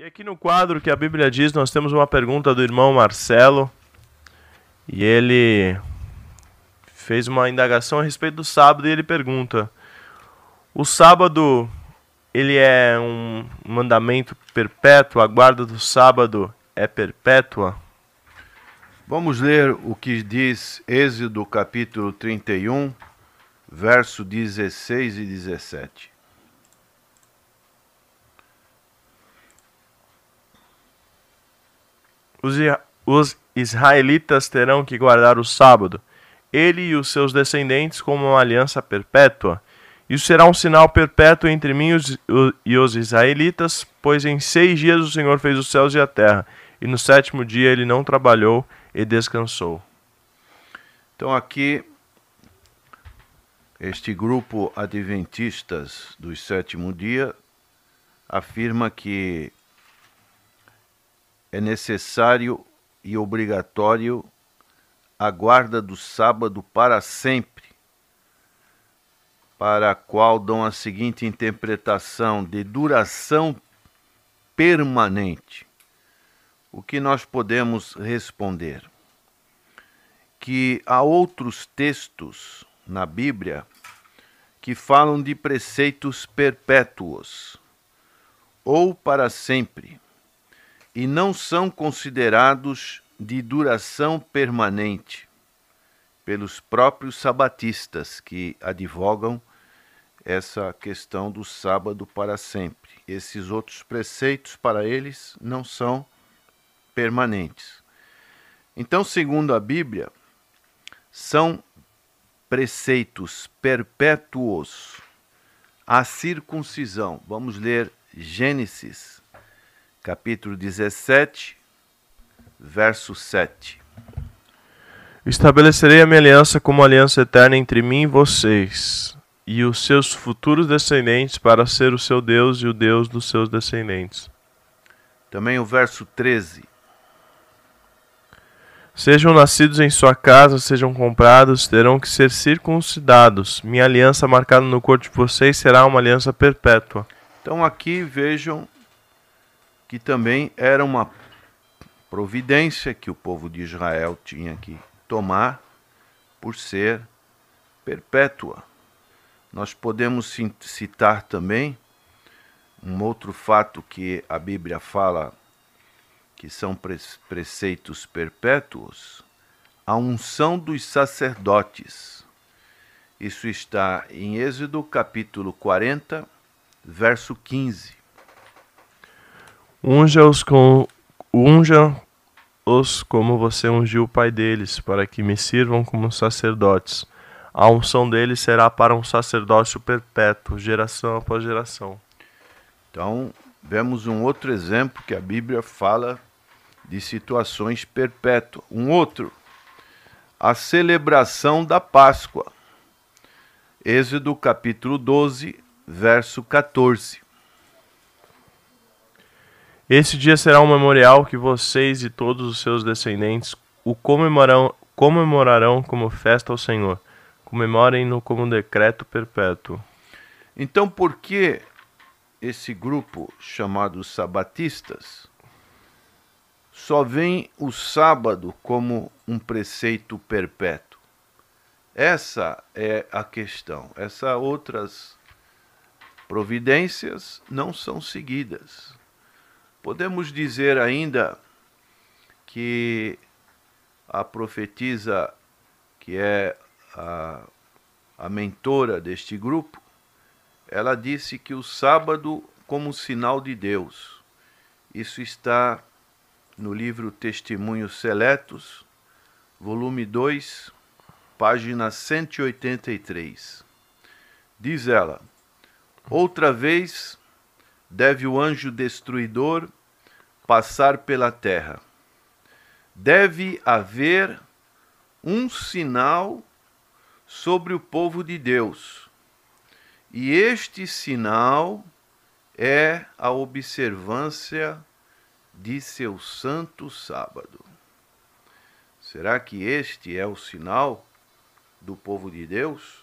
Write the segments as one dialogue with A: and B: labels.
A: E aqui no quadro que a Bíblia diz, nós temos uma pergunta do irmão Marcelo. E ele fez uma indagação a respeito do sábado e ele pergunta: O sábado ele é um mandamento perpétuo? A guarda do sábado é perpétua? Vamos ler
B: o que diz Êxodo capítulo 31, verso 16 e 17.
A: Os, os israelitas terão que guardar o sábado, ele e os seus descendentes, como uma aliança perpétua. Isso será um sinal perpétuo entre mim e os israelitas, pois em seis dias o Senhor fez os céus e a terra, e no sétimo dia ele não trabalhou e descansou. Então, aqui, este grupo
B: adventistas do sétimo dia afirma que é necessário e obrigatório a guarda do sábado para sempre, para a qual dão a seguinte interpretação de duração permanente. O que nós podemos responder? Que há outros textos na Bíblia que falam de preceitos perpétuos ou para sempre e não são considerados de duração permanente pelos próprios sabatistas que advogam essa questão do sábado para sempre. Esses outros preceitos para eles não são permanentes. Então, segundo a Bíblia, são preceitos perpétuos. A circuncisão, vamos ler Gênesis capítulo 17, verso 7.
A: Estabelecerei a minha aliança como aliança eterna entre mim e vocês, e os seus futuros descendentes, para ser o seu Deus e o Deus dos seus descendentes.
B: Também o verso 13.
A: Sejam nascidos em sua casa, sejam comprados, terão que ser circuncidados. Minha aliança marcada no corpo de vocês será uma aliança perpétua.
B: Então aqui vejam que também era uma providência que o povo de Israel tinha que tomar por ser perpétua. Nós podemos citar também um outro fato que a Bíblia fala que são preceitos perpétuos, a unção dos sacerdotes. Isso está em Êxodo capítulo 40, verso 15.
A: Unja-os com, unja-os como você ungiu o pai deles, para que me sirvam como sacerdotes. A unção deles será para um sacerdócio perpétuo, geração após geração. Então, vemos um outro
B: exemplo que a Bíblia fala de situações perpétuas. Um outro, a celebração da Páscoa. Êxodo
A: capítulo 12, verso 14. Esse dia será um memorial que vocês e todos os seus descendentes o comemorarão, comemorarão como festa ao Senhor. Comemorem-no como um decreto perpétuo.
B: Então, por que esse grupo chamado sabatistas só vem o sábado como um preceito perpétuo? Essa é a questão. Essas outras providências não são seguidas. Podemos dizer ainda que a profetisa, que é a, a mentora deste grupo, ela disse que o sábado como sinal de Deus. Isso está no livro Testemunhos Seletos, volume 2, página 183. Diz ela: Outra vez deve o anjo destruidor passar pela terra. Deve haver um sinal sobre o povo de Deus. E este sinal é a observância de seu santo sábado. Será que este é o sinal do povo de Deus?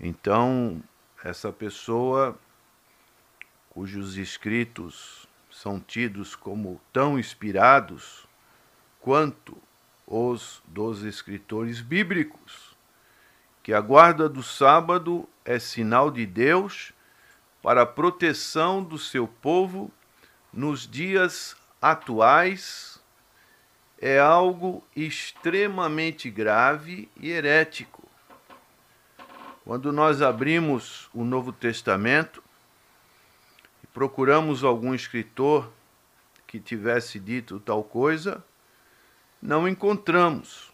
B: Então, essa pessoa cujos escritos são tidos como tão inspirados quanto os dos escritores bíblicos, que a guarda do sábado é sinal de Deus para a proteção do seu povo nos dias atuais, é algo extremamente grave e herético quando nós abrimos o Novo Testamento e procuramos algum escritor que tivesse dito tal coisa, não encontramos.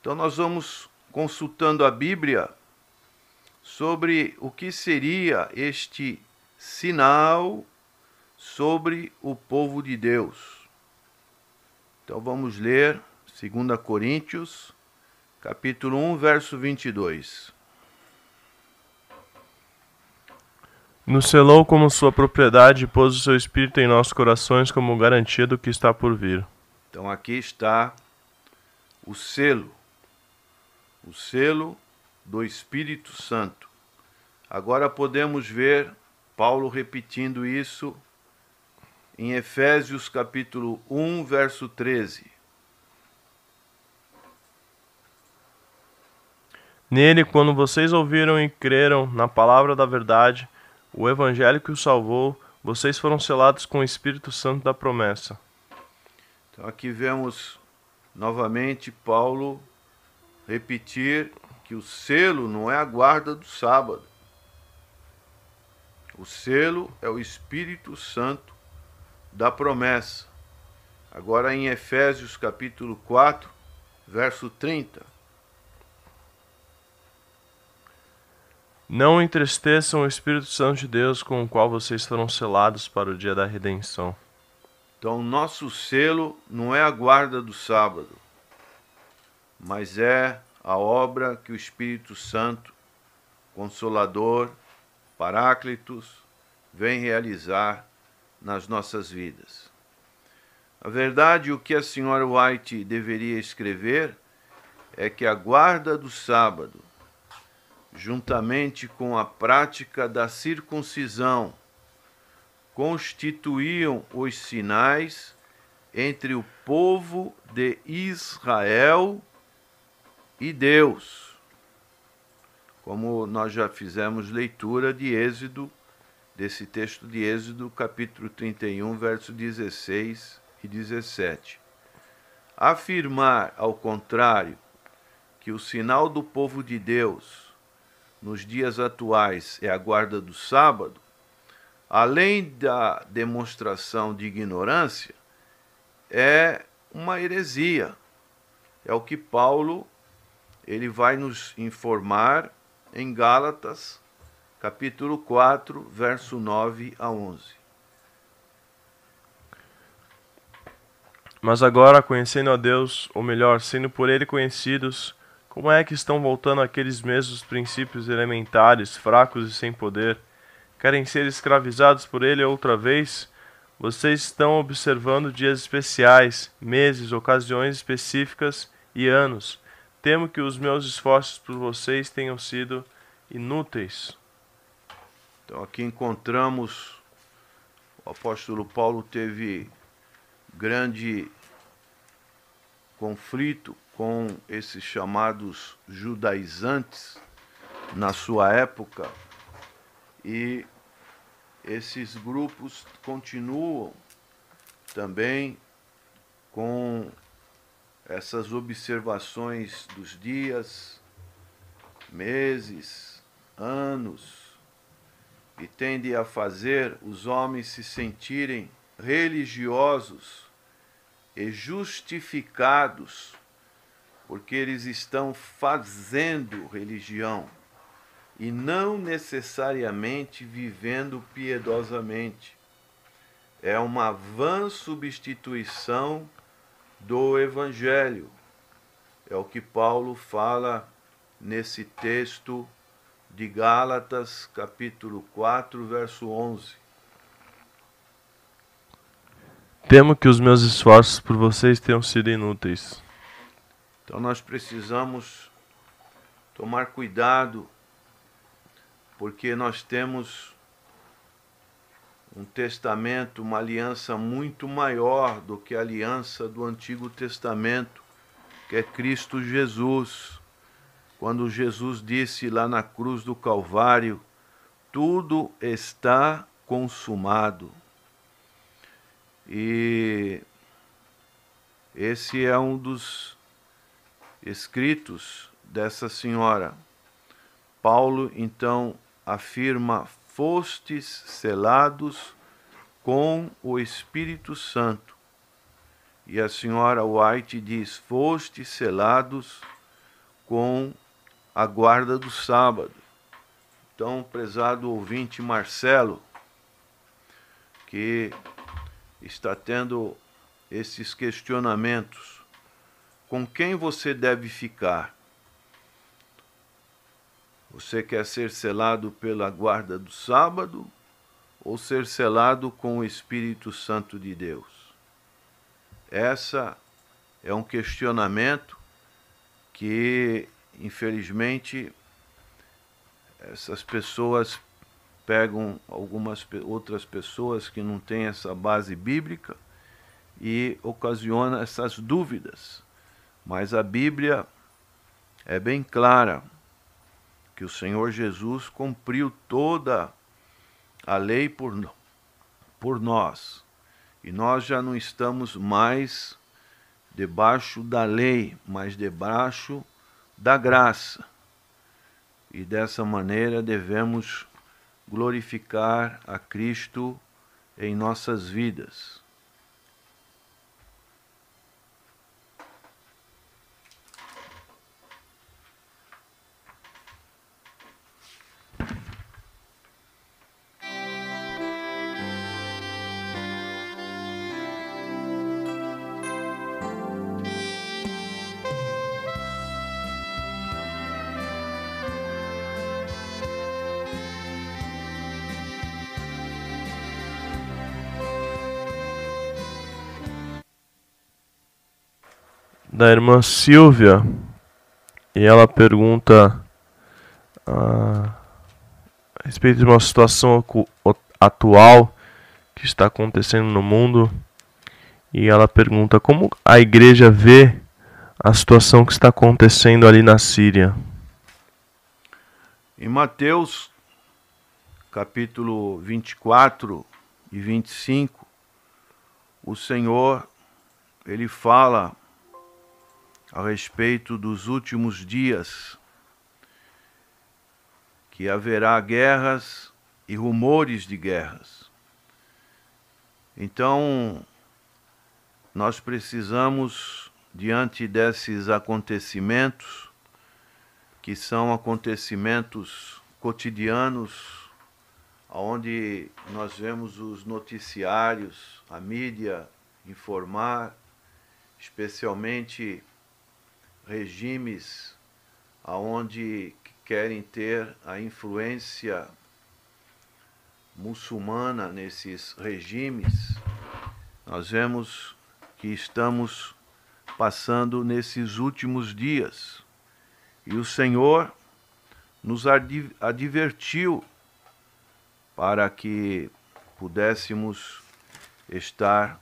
B: Então nós vamos consultando a Bíblia sobre o que seria este sinal sobre o povo de Deus. Então vamos ler 2 Coríntios capítulo 1, verso
A: 22. Nos selou como sua propriedade e pôs o seu espírito em nossos corações como garantia do que está por vir.
B: Então aqui está o selo, o selo do Espírito Santo. Agora podemos ver Paulo repetindo isso em Efésios capítulo 1, verso 13.
A: Nele, quando vocês ouviram e creram na palavra da verdade, o evangelho que o salvou, vocês foram selados com o Espírito Santo da promessa. Então aqui
B: vemos novamente Paulo repetir que o selo não é a guarda do sábado. O selo é o Espírito Santo da promessa. Agora em Efésios capítulo 4, verso 30.
A: Não entristeçam o Espírito Santo de Deus com o qual vocês foram selados para o dia da redenção.
B: Então, nosso selo não é a guarda do sábado, mas é a obra que o Espírito Santo, Consolador, Paráclitos, vem realizar nas nossas vidas. Na verdade, o que a senhora White deveria escrever é que a guarda do sábado juntamente com a prática da circuncisão, constituíam os sinais entre o povo de Israel e Deus. Como nós já fizemos leitura de Êxodo, desse texto de Êxodo, capítulo 31, versos 16 e 17. Afirmar, ao contrário, que o sinal do povo de Deus nos dias atuais é a guarda do sábado, além da demonstração de ignorância, é uma heresia. É o que Paulo ele vai nos informar em Gálatas, capítulo 4, verso 9 a 11.
A: Mas agora, conhecendo a Deus, ou melhor, sendo por Ele conhecidos, como é que estão voltando aqueles mesmos princípios elementares, fracos e sem poder? Querem ser escravizados por ele outra vez? Vocês estão observando dias especiais, meses, ocasiões específicas e anos. Temo que os meus esforços por vocês tenham sido inúteis. Então aqui encontramos
B: o apóstolo Paulo teve grande conflito com esses chamados judaizantes na sua época e esses grupos continuam também com essas observações dos dias, meses, anos e tende a fazer os homens se sentirem religiosos e justificados, porque eles estão fazendo religião e não necessariamente vivendo piedosamente. É uma vã substituição do Evangelho. É o que Paulo fala nesse texto de Gálatas, capítulo 4, verso 11.
A: Temo que os meus esforços por vocês tenham sido inúteis. Então nós
B: precisamos tomar cuidado, porque nós temos um testamento, uma aliança muito maior do que a aliança do Antigo Testamento, que é Cristo Jesus. Quando Jesus disse lá na cruz do Calvário: Tudo está consumado. E esse é um dos escritos dessa senhora. Paulo então afirma: Fostes selados com o Espírito Santo. E a senhora White diz: Fostes selados com a guarda do sábado. Então, prezado ouvinte Marcelo, que está tendo esses questionamentos. Com quem você deve ficar? Você quer ser selado pela guarda do sábado ou ser selado com o Espírito Santo de Deus? Essa é um questionamento que, infelizmente, essas pessoas pegam algumas outras pessoas que não têm essa base bíblica e ocasiona essas dúvidas. Mas a Bíblia é bem clara que o Senhor Jesus cumpriu toda a lei por, por nós. E nós já não estamos mais debaixo da lei, mas debaixo da graça. E dessa maneira devemos glorificar a Cristo em nossas vidas.
A: da irmã Silvia e ela pergunta a, ah, a respeito de uma situação atual que está acontecendo no mundo e ela pergunta como a igreja vê a situação que está acontecendo ali na Síria.
B: Em Mateus capítulo 24 e 25, o Senhor ele fala a respeito dos últimos dias, que haverá guerras e rumores de guerras. Então, nós precisamos, diante desses acontecimentos, que são acontecimentos cotidianos, onde nós vemos os noticiários, a mídia informar, especialmente regimes aonde querem ter a influência muçulmana nesses regimes, nós vemos que estamos passando nesses últimos dias. E o Senhor nos advertiu para que pudéssemos estar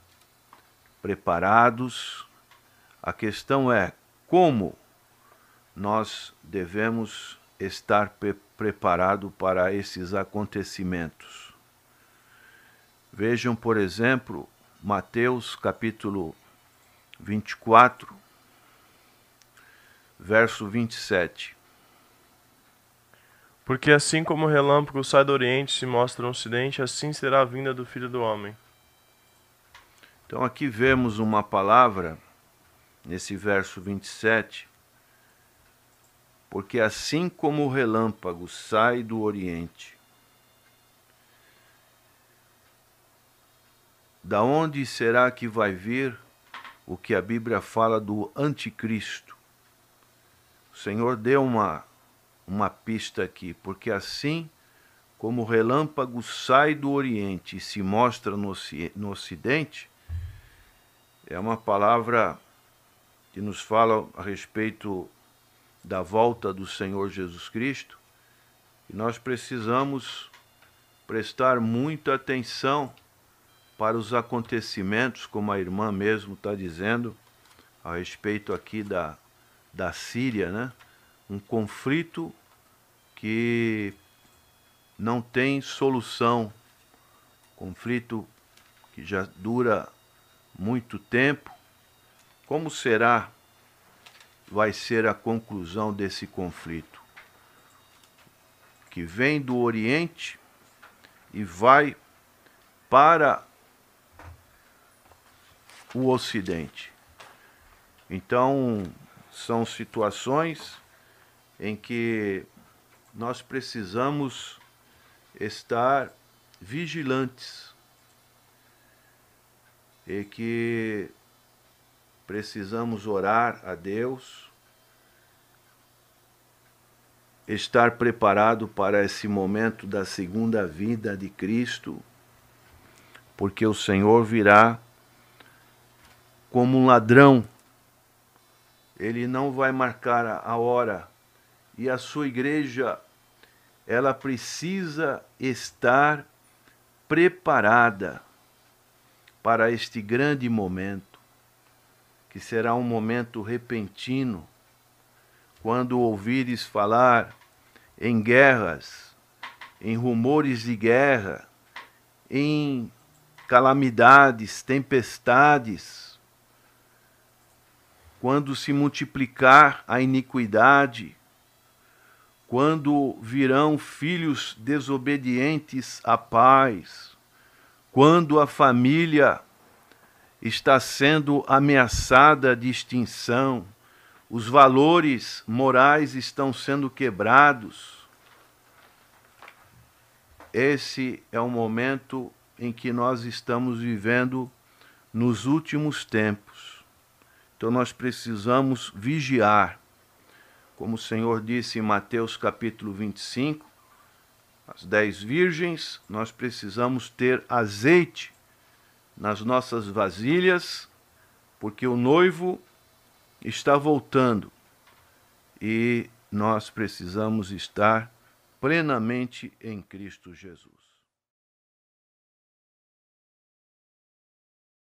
B: preparados. A questão é como nós devemos estar pre preparado para esses acontecimentos. Vejam, por exemplo, Mateus capítulo
A: 24, verso 27. Porque assim como o relâmpago sai do oriente e se mostra no ocidente, assim será a vinda do Filho do Homem.
B: Então aqui vemos uma palavra nesse verso 27, porque assim como o relâmpago sai do Oriente, da onde será que vai vir o que a Bíblia fala do anticristo? O Senhor deu uma, uma pista aqui, porque assim como o relâmpago sai do Oriente e se mostra no, no Ocidente, é uma palavra que nos fala a respeito da volta do Senhor Jesus Cristo, e nós precisamos prestar muita atenção para os acontecimentos, como a irmã mesmo está dizendo, a respeito aqui da, da Síria, né? um conflito que não tem solução, conflito que já dura muito tempo como será vai ser a conclusão desse conflito que vem do Oriente e vai para o Ocidente. Então, são situações em que nós precisamos estar vigilantes e que precisamos orar a Deus, estar preparado para esse momento da segunda vida de Cristo, porque o Senhor virá como um ladrão. Ele não vai marcar a hora e a sua igreja ela precisa estar preparada para este grande momento que será um momento repentino, quando ouvires falar em guerras, em rumores de guerra, em calamidades, tempestades, quando se multiplicar a iniquidade, quando virão filhos desobedientes à paz, quando a família está sendo ameaçada de extinção, os valores morais estão sendo quebrados. Esse é o momento em que nós estamos vivendo nos últimos tempos. Então nós precisamos vigiar. Como o Senhor disse em Mateus capítulo 25, as dez virgens, nós precisamos ter azeite nas nossas vasilhas, porque o noivo está voltando e nós precisamos estar plenamente em Cristo Jesus.